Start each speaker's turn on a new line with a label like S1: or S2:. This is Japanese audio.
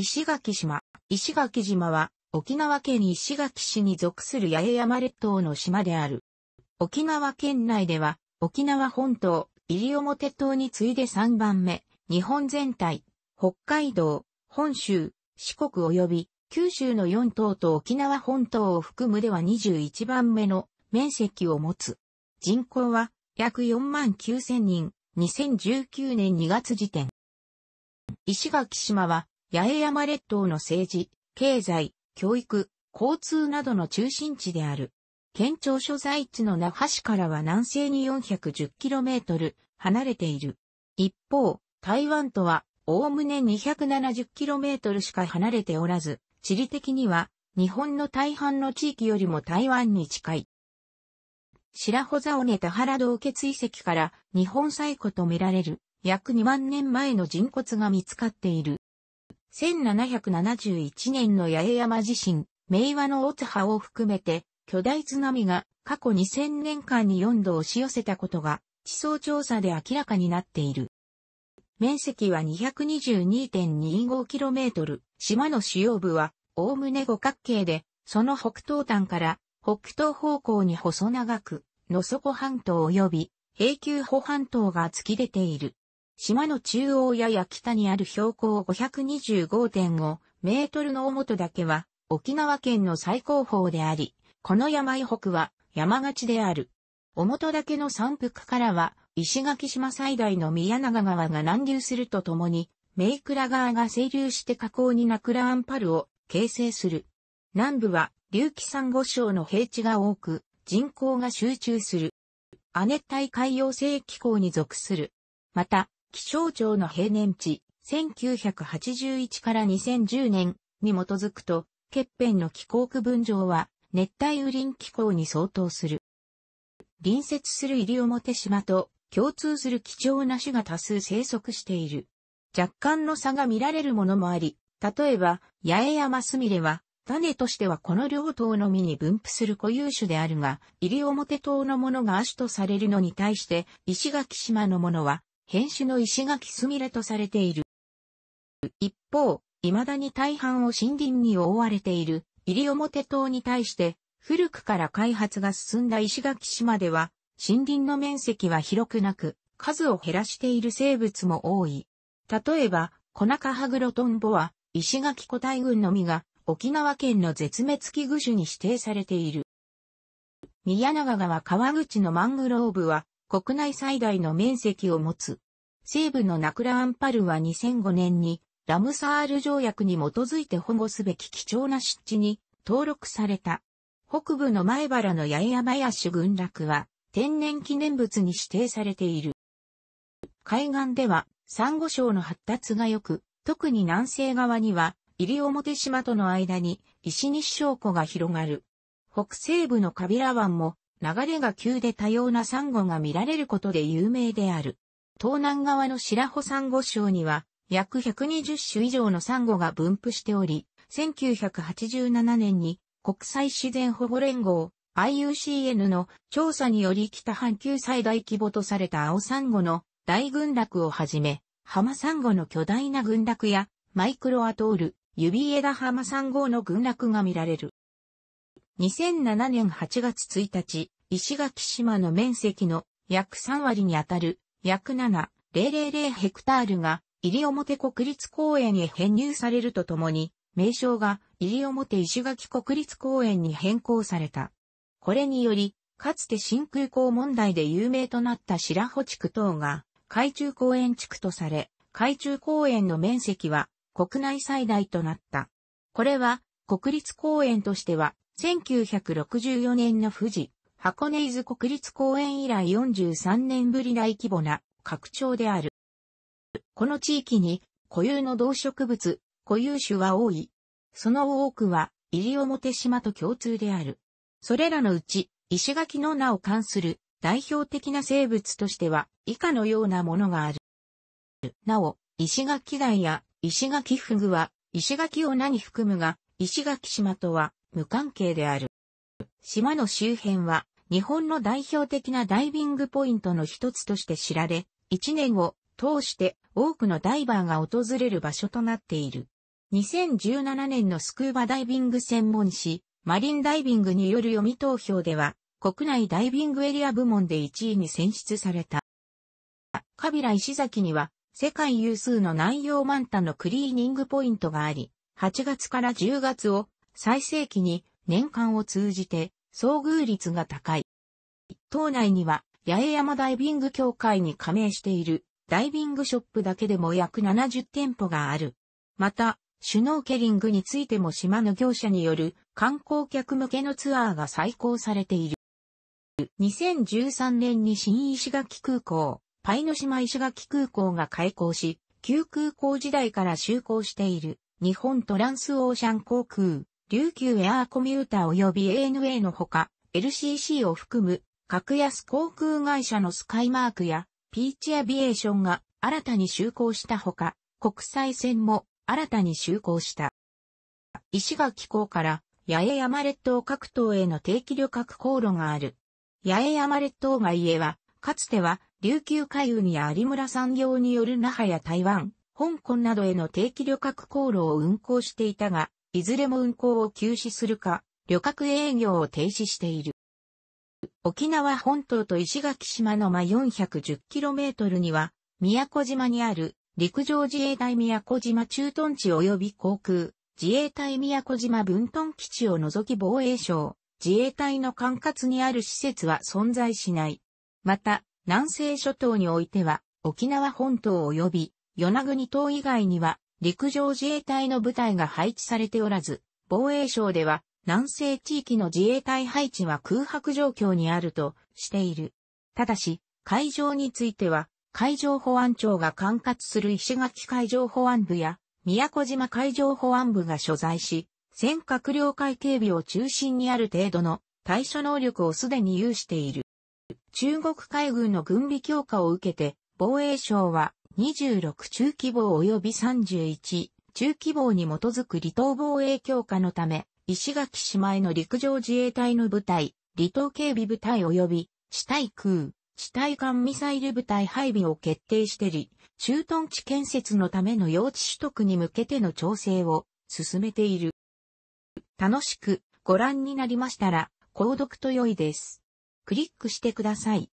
S1: 石垣島。石垣島は、沖縄県石垣市に属する八重山列島の島である。沖縄県内では、沖縄本島、西表島に次いで3番目、日本全体、北海道、本州、四国及び、九州の4島と沖縄本島を含むでは21番目の面積を持つ。人口は約4万9000人、2019年2月時点。石垣島は八重山列島の政治、経済、教育、交通などの中心地である。県庁所在地の那覇市からは南西に 410km 離れている。一方、台湾とは、おおむね 270km しか離れておらず、地理的には、日本の大半の地域よりも台湾に近い。白穂沢根田原道穴遺跡から日本最古と見られる約2万年前の人骨が見つかっている。1771年の八重山地震、明和の大津波を含めて、巨大津波が過去2000年間に4度押し寄せたことが、地層調査で明らかになっている。面積は 222.25km、島の主要部は、おおむね五角形で、その北東端から北東方向に細長く、野底半島及び、永久保半島が突き出ている。島の中央やや北にある標高525.5メートルの大本岳は沖縄県の最高峰であり、この山以北は山勝ちである。大本岳の山腹からは石垣島最大の宮永川が南流するとともに、メイクラ川が清流して河口にナクラアンパルを形成する。南部は隆起珊瑚礁の平地が多く、人口が集中する。亜熱帯海洋性気候に属する。また、気象庁の平年値、1981から2010年に基づくと、欠片の気候区分上は熱帯雨林気候に相当する。隣接する西表島と共通する貴重な種が多数生息している。若干の差が見られるものもあり、例えば、八重山スミレは、種としてはこの両島の実に分布する固有種であるが、西表島のものが亜種とされるのに対して、石垣島のものは、変種の石垣すみれとされている。一方、未だに大半を森林に覆われている、西表島に対して、古くから開発が進んだ石垣島では、森林の面積は広くなく、数を減らしている生物も多い。例えば、コナカハグロトンボは、石垣古代群のみが、沖縄県の絶滅危惧種に指定されている。宮永川川口のマングローブは、国内最大の面積を持つ。西部のナクラアンパルは2005年にラムサール条約に基づいて保護すべき貴重な湿地に登録された。北部の前原の八重山林群落は天然記念物に指定されている。海岸ではサンゴ礁の発達が良く、特に南西側には西表島との間に石西礁湖が広がる。北西部のカビラ湾も流れが急で多様なサンゴが見られることで有名である。東南側の白穂サンゴ礁には、約120種以上のサンゴが分布しており、1987年に国際自然保護連合 IUCN の調査により北半球最大規模とされた青サンゴの大群落をはじめ、浜サンゴの巨大な群落やマイクロアトール、指枝浜サンゴの群落が見られる。2007年8月1日、石垣島の面積の約3割にあたる約7000ヘクタールがり表国立公園へ編入されるとともに、名称がり表石垣国立公園に変更された。これにより、かつて新空港問題で有名となった白穂地区等が海中公園地区とされ、海中公園の面積は国内最大となった。これは国立公園としては1964年の富士、箱根伊豆国立公園以来43年ぶり大規模な拡張である。この地域に固有の動植物、固有種は多い。その多くは、西表島と共通である。それらのうち、石垣の名を冠する代表的な生物としては、以下のようなものがある。なお、石垣台や石垣フグは、石垣を名に含むが、石垣島とは無関係である。島の周辺は日本の代表的なダイビングポイントの一つとして知られ、一年を通して多くのダイバーが訪れる場所となっている。2017年のスクーバダイビング専門誌、マリンダイビングによる読み投票では、国内ダイビングエリア部門で1位に選出された。カビラ石崎には、世界有数の南洋マンタのクリーニングポイントがあり、8月から10月を最盛期に年間を通じて遭遇率が高い。島内には八重山ダイビング協会に加盟しているダイビングショップだけでも約70店舗がある。また、シュノーケリングについても島の業者による観光客向けのツアーが再行されている。2013年に新石垣空港、パイノ島石垣空港が開港し、旧空港時代から就航している日本トランスオーシャン航空琉球エアーコミューター及び ANA のほか、LCC を含む格安航空会社のスカイマークやピーチアビエーションが新たに就航したほか、国際線も新たに就航した。石垣港から八重山列島各島への定期旅客航路がある。八重山列島外へは、かつては琉球海運や有村産業による那覇や台湾、香港などへの定期旅客航路を運航していたが、いずれも運行を休止するか、旅客営業を停止している。沖縄本島と石垣島の間 410km には、宮古島にある陸上自衛隊宮古島駐屯地及び航空、自衛隊宮古島分屯基地を除き防衛省、自衛隊の管轄にある施設は存在しない。また、南西諸島においては、沖縄本島及び与那国島以外には陸上自衛隊の部隊が配置されておらず、防衛省では南西地域の自衛隊配置は空白状況にあるとしている。ただし、海上については、海上保安庁が管轄する石垣海上保安部や、宮古島海上保安部が所在し、尖閣領海警備を中心にある程度の対処能力をすでに有している。中国海軍の軍備強化を受けて、防衛省は26中規模及び31中規模に基づく離島防衛強化のため、石垣島への陸上自衛隊の部隊、離島警備部隊及び地対空、地対艦ミサイル部隊配備を決定してり、駐屯地建設のための用地取得に向けての調整を進めている。楽しくご覧になりましたら、購読と良いです。クリックしてください。